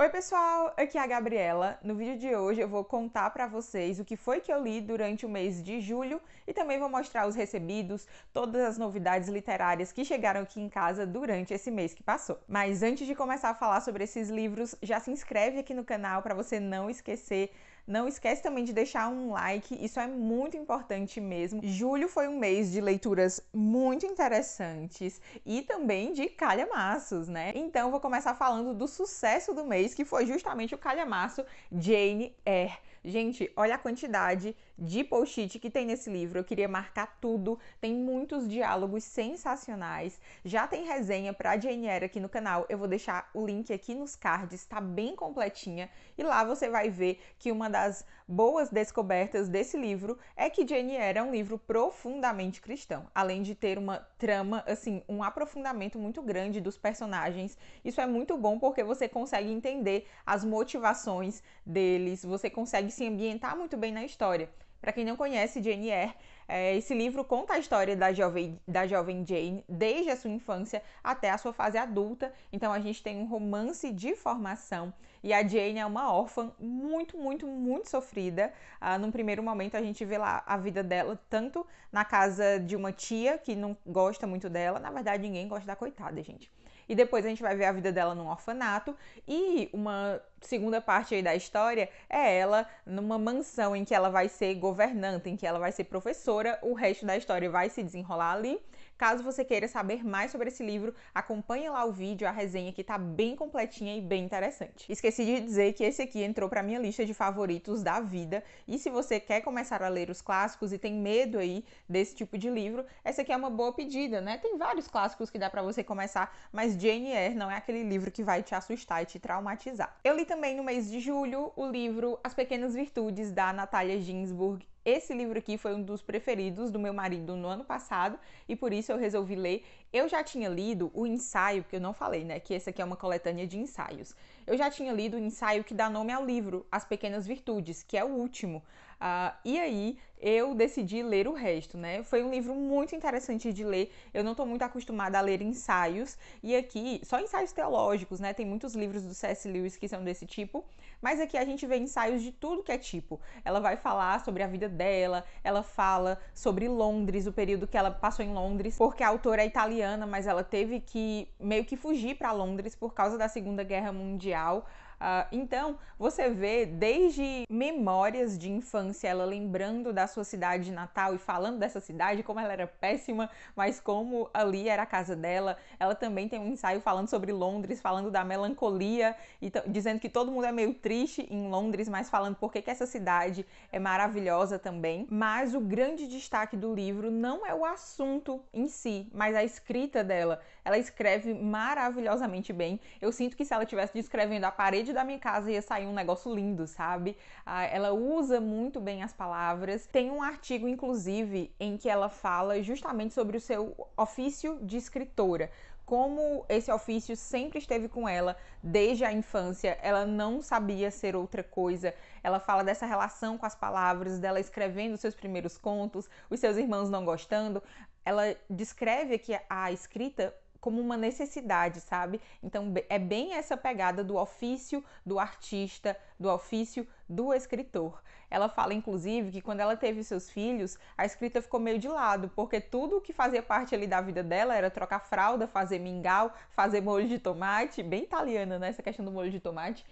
Oi, pessoal, aqui é a Gabriela. No vídeo de hoje eu vou contar para vocês o que foi que eu li durante o mês de julho e também vou mostrar os recebidos, todas as novidades literárias que chegaram aqui em casa durante esse mês que passou. Mas antes de começar a falar sobre esses livros, já se inscreve aqui no canal para você não esquecer não esquece também de deixar um like, isso é muito importante mesmo. Julho foi um mês de leituras muito interessantes e também de calhamaços, né? Então vou começar falando do sucesso do mês, que foi justamente o calhamaço Jane Eyre Gente, olha a quantidade de post-it que tem nesse livro. Eu queria marcar tudo. Tem muitos diálogos sensacionais. Já tem resenha para Janiera aqui no canal. Eu vou deixar o link aqui nos cards, Está bem completinha. E lá você vai ver que uma das boas descobertas desse livro é que Janiera é um livro profundamente cristão, além de ter uma trama assim, um aprofundamento muito grande dos personagens. Isso é muito bom porque você consegue entender as motivações deles, você consegue consegue se ambientar muito bem na história. Para quem não conhece Jane Eyre, é, esse livro conta a história da jovem, da jovem Jane desde a sua infância até a sua fase adulta. Então a gente tem um romance de formação e a Jane é uma órfã muito, muito, muito sofrida. Ah, num primeiro momento a gente vê lá a vida dela tanto na casa de uma tia que não gosta muito dela. Na verdade, ninguém gosta da coitada, gente. E depois a gente vai ver a vida dela num orfanato. E uma segunda parte aí da história é ela numa mansão em que ela vai ser governanta, em que ela vai ser professora. O resto da história vai se desenrolar ali. Caso você queira saber mais sobre esse livro, acompanhe lá o vídeo, a resenha que tá bem completinha e bem interessante. Esqueci de dizer que esse aqui entrou para minha lista de favoritos da vida, e se você quer começar a ler os clássicos e tem medo aí desse tipo de livro, essa aqui é uma boa pedida, né? Tem vários clássicos que dá para você começar, mas Jane Eyre não é aquele livro que vai te assustar e te traumatizar. Eu li também no mês de julho o livro As Pequenas Virtudes da Natália Ginsburg esse livro aqui foi um dos preferidos do meu marido no ano passado e por isso eu resolvi ler eu já tinha lido o ensaio, que eu não falei, né? Que esse aqui é uma coletânea de ensaios. Eu já tinha lido o ensaio que dá nome ao livro, As Pequenas Virtudes, que é o último. Uh, e aí eu decidi ler o resto, né? Foi um livro muito interessante de ler. Eu não estou muito acostumada a ler ensaios. E aqui, só ensaios teológicos, né? Tem muitos livros do C.S. Lewis que são desse tipo. Mas aqui a gente vê ensaios de tudo que é tipo. Ela vai falar sobre a vida dela, ela fala sobre Londres, o período que ela passou em Londres, porque a autora é italiana italiana, mas ela teve que meio que fugir para Londres por causa da Segunda Guerra Mundial Uh, então, você vê desde memórias de infância, ela lembrando da sua cidade natal e falando dessa cidade, como ela era péssima, mas como ali era a casa dela. Ela também tem um ensaio falando sobre Londres, falando da melancolia, e dizendo que todo mundo é meio triste em Londres, mas falando por que essa cidade é maravilhosa também. Mas o grande destaque do livro não é o assunto em si, mas a escrita dela. Ela escreve maravilhosamente bem. Eu sinto que se ela estivesse descrevendo a parede da minha casa ia sair um negócio lindo, sabe? Ah, ela usa muito bem as palavras. Tem um artigo, inclusive, em que ela fala justamente sobre o seu ofício de escritora como esse ofício sempre esteve com ela desde a infância, ela não sabia ser outra coisa. Ela fala dessa relação com as palavras, dela escrevendo seus primeiros contos, os seus irmãos não gostando. Ela descreve que a escrita como uma necessidade, sabe? Então é bem essa pegada do ofício do artista, do ofício do escritor. Ela fala inclusive que quando ela teve seus filhos, a escrita ficou meio de lado, porque tudo o que fazia parte ali da vida dela era trocar fralda, fazer mingau, fazer molho de tomate, bem italiana, né, essa questão do molho de tomate.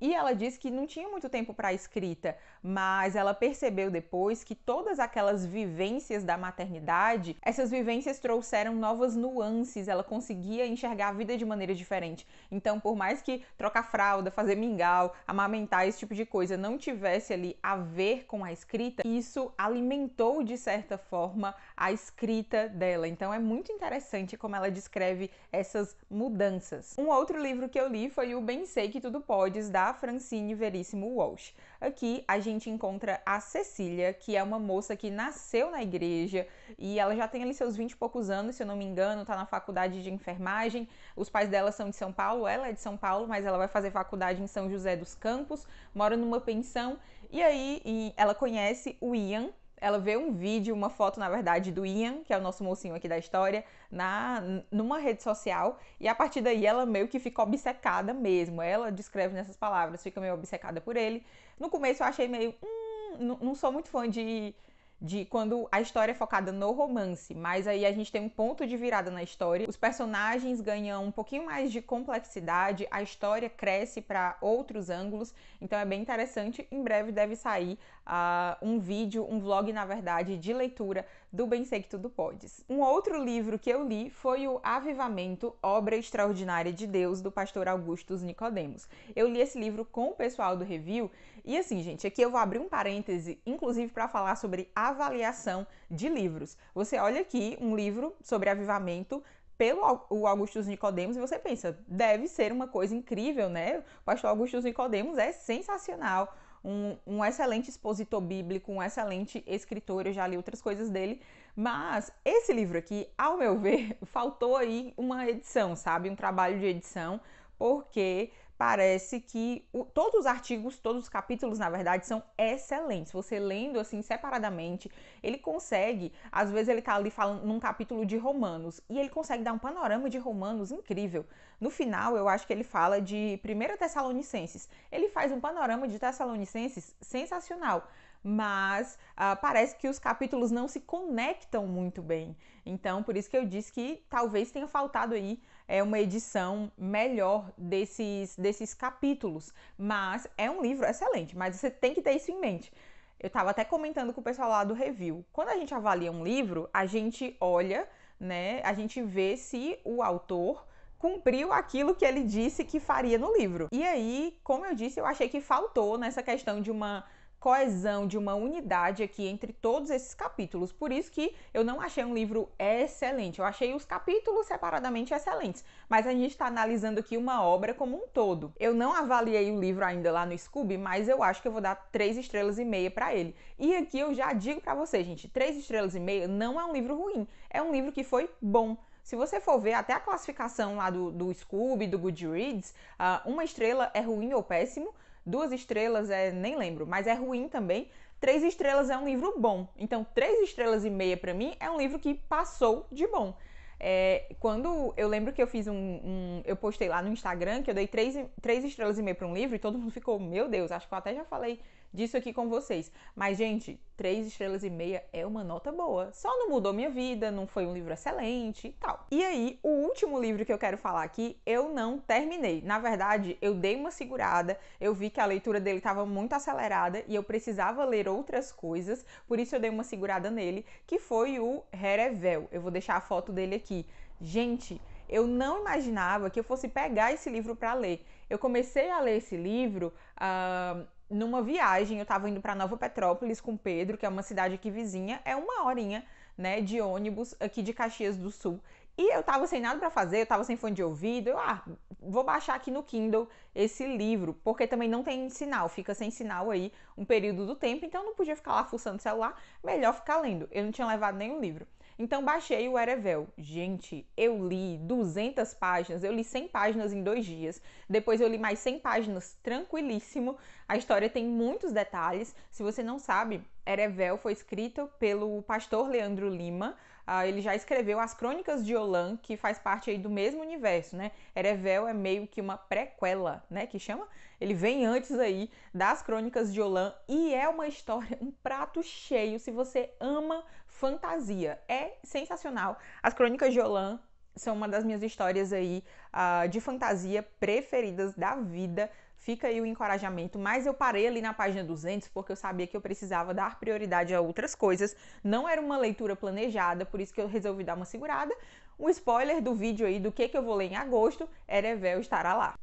E ela disse que não tinha muito tempo para escrita, mas ela percebeu depois que todas aquelas vivências da maternidade, essas vivências trouxeram novas nuances, ela conseguia enxergar a vida de maneira diferente. Então, por mais que trocar fralda, fazer mingau, amamentar, esse tipo de coisa não tivesse ali a ver com a escrita, isso alimentou de certa forma a escrita dela. Então é muito interessante como ela descreve essas mudanças. Um outro livro que eu li foi o Bem Sei Que Tudo Podes, da Francine Veríssimo Walsh. Aqui a gente encontra a Cecília, que é uma moça que nasceu na igreja e ela já tem ali seus 20 e poucos anos, se eu não me engano, tá na faculdade de enfermagem. Os pais dela são de São Paulo, ela é de São Paulo, mas ela vai fazer faculdade em São José dos Campos, mora numa pensão e aí e ela conhece o Ian, ela vê um vídeo, uma foto, na verdade, do Ian, que é o nosso mocinho aqui da história, na numa rede social, e a partir daí ela meio que fica obcecada mesmo. Ela descreve nessas palavras, fica meio obcecada por ele. No começo eu achei meio, hum, não, não sou muito fã de de quando a história é focada no romance, mas aí a gente tem um ponto de virada na história. Os personagens ganham um pouquinho mais de complexidade, a história cresce para outros ângulos, então é bem interessante. Em breve deve sair uh, um vídeo, um vlog, na verdade, de leitura do Bem Sei Que Tudo Podes. Um outro livro que eu li foi o Avivamento, Obra Extraordinária de Deus, do pastor Augustus Nicodemos. Eu li esse livro com o pessoal do Review e assim, gente, aqui eu vou abrir um parêntese, inclusive para falar sobre avaliação de livros. Você olha aqui um livro sobre avivamento pelo o Augustus Nicodemos e você pensa, deve ser uma coisa incrível, né? O pastor Augustus Nicodemos é sensacional, um, um excelente expositor bíblico, um excelente escritor, eu já li outras coisas dele, mas esse livro aqui, ao meu ver, faltou aí uma edição, sabe? Um trabalho de edição, porque parece que o, todos os artigos, todos os capítulos, na verdade, são excelentes. Você lendo assim separadamente, ele consegue, às vezes ele tá ali falando num capítulo de Romanos e ele consegue dar um panorama de Romanos incrível. No final, eu acho que ele fala de 1 Tessalonicenses. Ele faz um panorama de Tessalonicenses sensacional mas uh, parece que os capítulos não se conectam muito bem. Então, por isso que eu disse que talvez tenha faltado aí é, uma edição melhor desses, desses capítulos. Mas é um livro excelente, mas você tem que ter isso em mente. Eu estava até comentando com o pessoal lá do review. Quando a gente avalia um livro, a gente olha, né? A gente vê se o autor cumpriu aquilo que ele disse que faria no livro. E aí, como eu disse, eu achei que faltou nessa questão de uma coesão, de uma unidade aqui entre todos esses capítulos. Por isso que eu não achei um livro excelente. Eu achei os capítulos separadamente excelentes, mas a gente está analisando aqui uma obra como um todo. Eu não avaliei o livro ainda lá no Scooby, mas eu acho que eu vou dar três estrelas e meia para ele. E aqui eu já digo para vocês, gente, três estrelas e meia não é um livro ruim, é um livro que foi bom. Se você for ver até a classificação lá do, do Scooby, do Goodreads, uh, uma estrela é ruim ou péssimo, Duas estrelas é, nem lembro, mas é ruim também. Três estrelas é um livro bom. Então, três estrelas e meia para mim é um livro que passou de bom. É, quando eu lembro que eu fiz um, um, Eu postei lá no Instagram que eu dei três, três estrelas e meia para um livro e todo mundo ficou, meu Deus, acho que eu até já falei disso aqui com vocês. Mas, gente, três estrelas e meia é uma nota boa. Só não mudou minha vida, não foi um livro excelente e tal. E aí, o último livro que eu quero falar aqui, eu não terminei. Na verdade, eu dei uma segurada, eu vi que a leitura dele estava muito acelerada e eu precisava ler outras coisas, por isso eu dei uma segurada nele, que foi o Herevel. Eu vou deixar a foto dele aqui. Gente, eu não imaginava que eu fosse pegar esse livro para ler. Eu comecei a ler esse livro uh, numa viagem, eu estava indo para Nova Petrópolis com Pedro, que é uma cidade aqui vizinha, é uma horinha, né, de ônibus aqui de Caxias do Sul. E eu estava sem nada para fazer, eu estava sem fone de ouvido, eu, ah, vou baixar aqui no Kindle esse livro, porque também não tem sinal, fica sem sinal aí um período do tempo, então não podia ficar lá fuçando o celular, melhor ficar lendo. Eu não tinha levado nenhum livro. Então baixei o Erevel. Gente, eu li 200 páginas, eu li 100 páginas em dois dias. Depois eu li mais 100 páginas tranquilíssimo. A história tem muitos detalhes. Se você não sabe, Erevel foi escrito pelo pastor Leandro Lima, ah, ele já escreveu as Crônicas de Olan, que faz parte aí do mesmo universo, né? Erevel é meio que uma prequela, né? Que chama? Ele vem antes aí das Crônicas de Olan e é uma história, um prato cheio se você ama fantasia. É sensacional. As Crônicas de Olan são uma das minhas histórias aí uh, de fantasia preferidas da vida. Fica aí o encorajamento, mas eu parei ali na página 200 porque eu sabia que eu precisava dar prioridade a outras coisas. Não era uma leitura planejada, por isso que eu resolvi dar uma segurada. Um spoiler do vídeo aí do que, que eu vou ler em agosto, Erevel estará lá.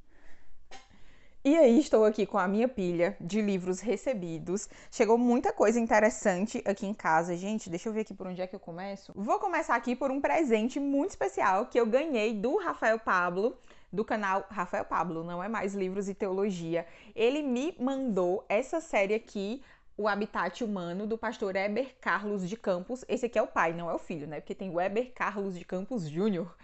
E aí estou aqui com a minha pilha de livros recebidos. Chegou muita coisa interessante aqui em casa, gente. Deixa eu ver aqui por onde é que eu começo. Vou começar aqui por um presente muito especial que eu ganhei do Rafael Pablo do canal Rafael Pablo, não é mais livros e teologia. Ele me mandou essa série aqui, o Habitat Humano, do pastor Heber Carlos de Campos. Esse aqui é o pai, não é o filho, né? Porque tem o Heber Carlos de Campos Júnior.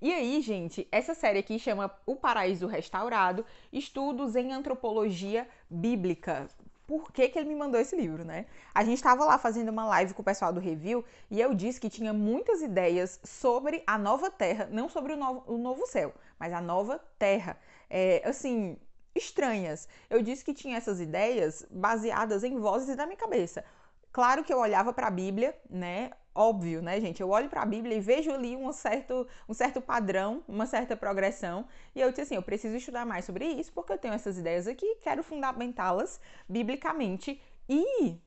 E aí, gente, essa série aqui chama O Paraíso Restaurado Estudos em Antropologia Bíblica por que, que ele me mandou esse livro, né? A gente estava lá fazendo uma live com o pessoal do review e eu disse que tinha muitas ideias sobre a nova terra, não sobre o novo, o novo céu, mas a nova terra. É, assim, estranhas. Eu disse que tinha essas ideias baseadas em vozes da minha cabeça. Claro que eu olhava para a Bíblia, né? óbvio, né, gente? Eu olho para a Bíblia e vejo ali um certo, um certo padrão, uma certa progressão, e eu disse assim: eu preciso estudar mais sobre isso porque eu tenho essas ideias aqui, quero fundamentá-las biblicamente. E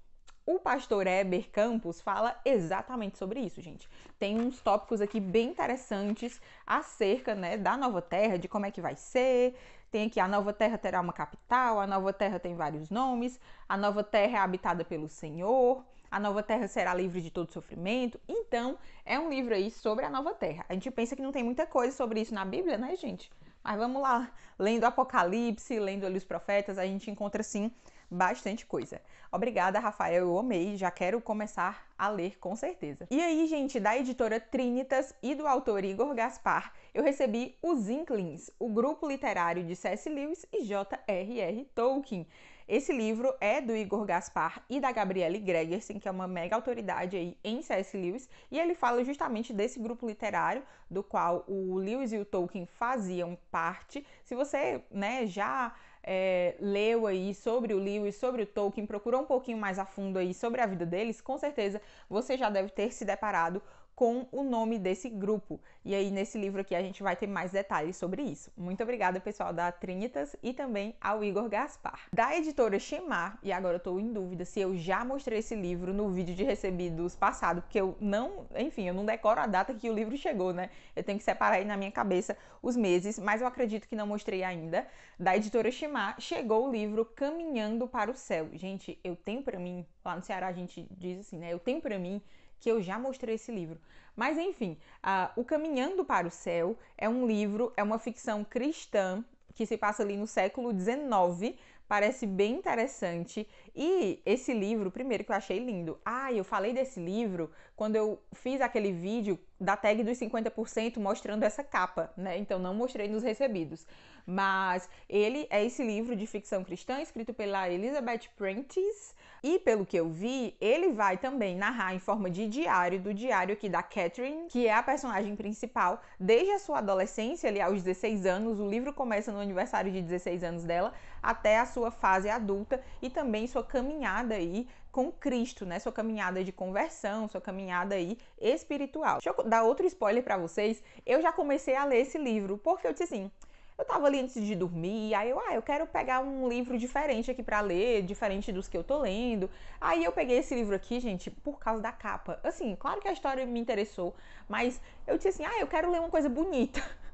o pastor Eber Campos fala exatamente sobre isso, gente. Tem uns tópicos aqui bem interessantes acerca né, da nova terra, de como é que vai ser. Tem aqui: a nova terra terá uma capital, a nova terra tem vários nomes, a nova terra é habitada pelo Senhor. A Nova Terra será livre de todo sofrimento. Então, é um livro aí sobre a Nova Terra. A gente pensa que não tem muita coisa sobre isso na Bíblia, né, gente? Mas vamos lá, lendo Apocalipse, lendo ali os profetas, a gente encontra sim bastante coisa. Obrigada, Rafael, eu amei, já quero começar a ler com certeza. E aí, gente, da editora Trinitas e do autor Igor Gaspar, eu recebi Os Inklings, o grupo literário de C.S. Lewis e J.R.R. Tolkien. Esse livro é do Igor Gaspar e da Gabriele Gregersen, que é uma mega autoridade aí em C.S. Lewis, e ele fala justamente desse grupo literário do qual o Lewis e o Tolkien faziam parte. Se você né, já é, leu aí sobre o Lewis, sobre o Tolkien, procurou um pouquinho mais a fundo aí sobre a vida deles, com certeza você já deve ter se deparado com o nome desse grupo. E aí, nesse livro aqui, a gente vai ter mais detalhes sobre isso. Muito obrigada, pessoal da Trinitas e também ao Igor Gaspar. Da editora Chemar, e agora eu tô em dúvida se eu já mostrei esse livro no vídeo de recebidos passado, porque eu não, enfim, eu não decoro a data que o livro chegou, né? Eu tenho que separar aí na minha cabeça os meses, mas eu acredito que não mostrei ainda. Da editora Chemar, chegou o livro Caminhando para o Céu. Gente, eu tenho para mim Lá no Ceará a gente diz assim, né? Eu tenho para mim que eu já mostrei esse livro. Mas enfim, uh, O Caminhando para o Céu é um livro, é uma ficção cristã que se passa ali no século XIX. Parece bem interessante. E esse livro, primeiro que eu achei lindo. Ah, eu falei desse livro quando eu fiz aquele vídeo da tag dos 50% mostrando essa capa, né? Então não mostrei nos recebidos. Mas ele é esse livro de ficção cristã escrito pela Elizabeth Prentice e pelo que eu vi, ele vai também narrar em forma de diário, do diário aqui da Catherine, que é a personagem principal, desde a sua adolescência, ali aos 16 anos. O livro começa no aniversário de 16 anos dela, até a sua fase adulta e também sua caminhada aí com Cristo, né? Sua caminhada de conversão, sua caminhada aí espiritual. Deixa eu dar outro spoiler para vocês. Eu já comecei a ler esse livro porque eu disse assim: eu estava ali antes de dormir, aí eu, ah, eu quero pegar um livro diferente aqui para ler, diferente dos que eu tô lendo. Aí eu peguei esse livro aqui, gente, por causa da capa. Assim, claro que a história me interessou, mas eu disse assim, ah, eu quero ler uma coisa bonita.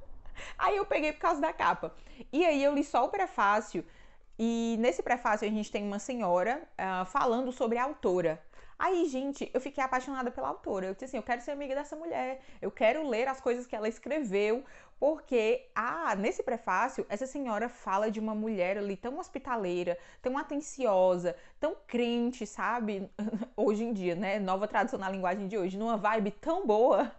Aí eu peguei por causa da capa. E aí eu li só o prefácio, e nesse prefácio a gente tem uma senhora uh, falando sobre a autora. Aí, gente, eu fiquei apaixonada pela autora. Eu disse assim: eu quero ser amiga dessa mulher, eu quero ler as coisas que ela escreveu, porque ah, nesse prefácio, essa senhora fala de uma mulher ali tão hospitaleira, tão atenciosa, tão crente, sabe? hoje em dia, né? Nova tradução na linguagem de hoje, numa vibe tão boa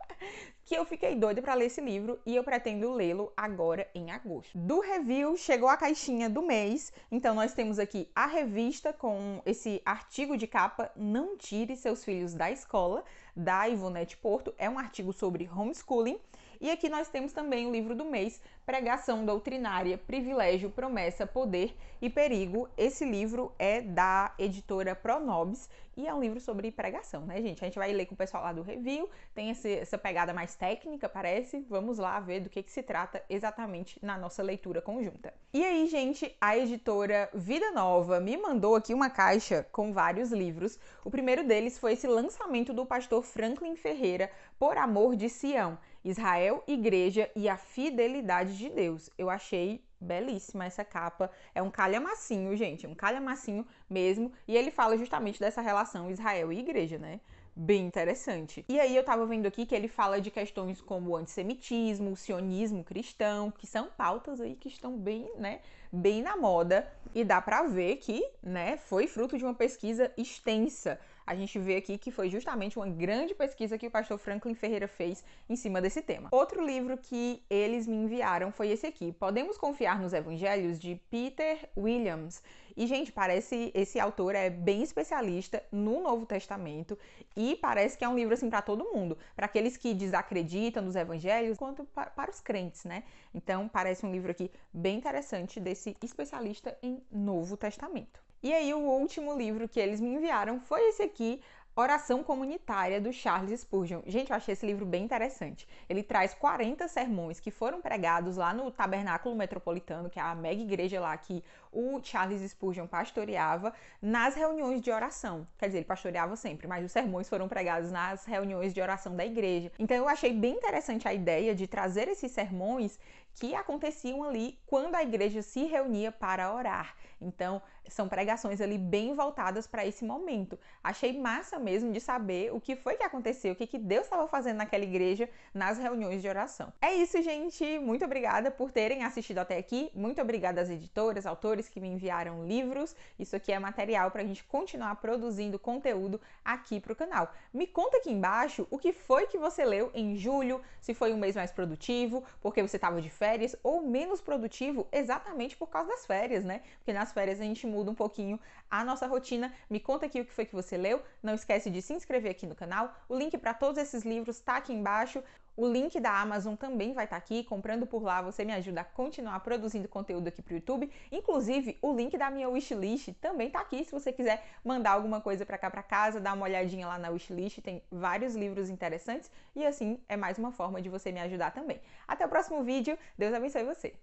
que eu fiquei doida para ler esse livro e eu pretendo lê-lo agora em agosto. Do review chegou a caixinha do mês, então nós temos aqui a revista com esse artigo de capa Não tire seus filhos da escola, da Ivonete Porto, é um artigo sobre homeschooling e aqui nós temos também o livro do mês, Pregação Doutrinária, Privilégio, Promessa, Poder e Perigo. Esse livro é da editora Pronobis e é um livro sobre pregação, né, gente? A gente vai ler com o pessoal lá do review, tem esse, essa pegada mais técnica, parece. Vamos lá ver do que, que se trata exatamente na nossa leitura conjunta. E aí, gente, a editora Vida Nova me mandou aqui uma caixa com vários livros. O primeiro deles foi esse lançamento do pastor Franklin Ferreira, Por Amor de Sião. Israel, Igreja e a Fidelidade de Deus. Eu achei belíssima essa capa. É um calhamacinho, gente, um calhamacinho mesmo. E ele fala justamente dessa relação Israel e Igreja, né? bem interessante. E aí eu tava vendo aqui que ele fala de questões como o antissemitismo, o sionismo cristão, que são pautas aí que estão bem, né, bem na moda e dá para ver que, né, foi fruto de uma pesquisa extensa a gente vê aqui que foi justamente uma grande pesquisa que o pastor Franklin Ferreira fez em cima desse tema. Outro livro que eles me enviaram foi esse aqui, Podemos Confiar nos Evangelhos, de Peter Williams. E, gente, parece esse autor é bem especialista no Novo Testamento e parece que é um livro assim para todo mundo, para aqueles que desacreditam nos evangelhos, quanto para os crentes, né? Então, parece um livro aqui bem interessante desse especialista em Novo Testamento. E aí, o último livro que eles me enviaram foi esse aqui, Oração Comunitária, do Charles Spurgeon. Gente, eu achei esse livro bem interessante. Ele traz 40 sermões que foram pregados lá no Tabernáculo Metropolitano, que é a mega igreja lá que o Charles Spurgeon pastoreava nas reuniões de oração. Quer dizer, ele pastoreava sempre, mas os sermões foram pregados nas reuniões de oração da igreja. Então eu achei bem interessante a ideia de trazer esses sermões que aconteciam ali quando a igreja se reunia para orar. Então, são pregações ali bem voltadas para esse momento. Achei massa mesmo de saber o que foi que aconteceu, o que, que Deus estava fazendo naquela igreja nas reuniões de oração. É isso, gente. Muito obrigada por terem assistido até aqui. Muito obrigada às editoras, autores que me enviaram livros. Isso aqui é material para a gente continuar produzindo conteúdo aqui para o canal. Me conta aqui embaixo o que foi que você leu em julho, se foi um mês mais produtivo, porque você estava de férias, ou menos produtivo exatamente por causa das férias, né? Porque nas férias a gente muda um pouquinho a nossa rotina. Me conta aqui o que foi que você leu. Não esquece de se inscrever aqui no canal. O link para todos esses livros está aqui embaixo. O link da Amazon também vai estar tá aqui. Comprando por lá, você me ajuda a continuar produzindo conteúdo aqui para o YouTube. Inclusive, o link da minha wishlist também está aqui. Se você quiser mandar alguma coisa para cá para casa, dá uma olhadinha lá na wishlist, tem vários livros interessantes e assim é mais uma forma de você me ajudar também. Até o próximo vídeo. Deus abençoe você.